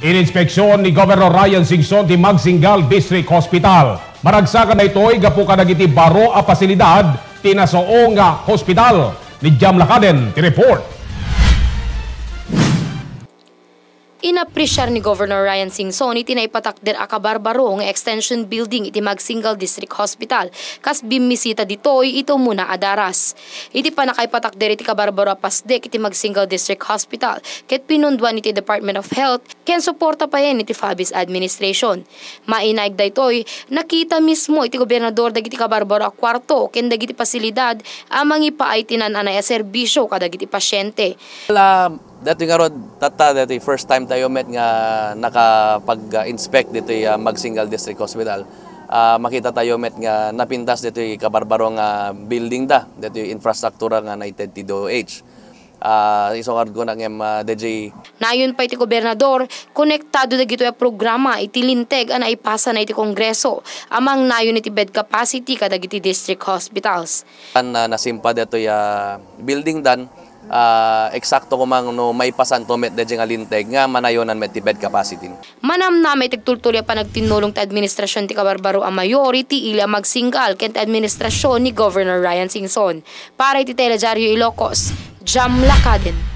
Ininspeksyon ni Governor Ryan Singson di Magsingal District Hospital. Maragsakan na ito ay gapo ka nagiti baro a pasilidad tinasoong nga hospital ni Jam Lakaden. Ti report. Inapresyar ni Governor Ryan Singson iti naipatak der akabarbaro nga extension building iti magsingle district hospital kas bimisita ditoy ito muna adaras. Iti panakaipatak der iti kabarbaro pasdek iti magsingle district hospital ket pinunduan iti Department of Health ken suporta pa yan iti Fabis administration. Mainaig daytoy nakita mismo iti gobernador dagiti kabarbaro a kwarto ken dagiti pasilidad amang ipaay tinan-anay a serbisyo kadagiti pasyente. Alam, dati nga rod, tata, dati first time tayo met nga nakapag-inspect dito uh, ah, Magsingal district hospital. Uh, makita tayo met nga napintas dito yung kabarbaro nga building da, dito yung infrastruktura nga na itentidoH. Uh, ah, isong ko na ng uh, DJ. Nayon pa iti gobernador, konektado na gito yung programa itilinteg na ipasa na iti kongreso. Amang nayon iti bed capacity kada iti district hospitals. An, uh, nasimpa dito yung building dan, uh, eksakto ko mang no, may pasan to met dejeng alinteg nga manayonan met ti bed capacity. Manam na may tigtultulya pa nagtinulong ti administrasyon ti kabarbaro a majority ila magsingal ket administrasyon ni Governor Ryan Singson. Para iti Teledyaryo Ilocos, Jam Lakaden.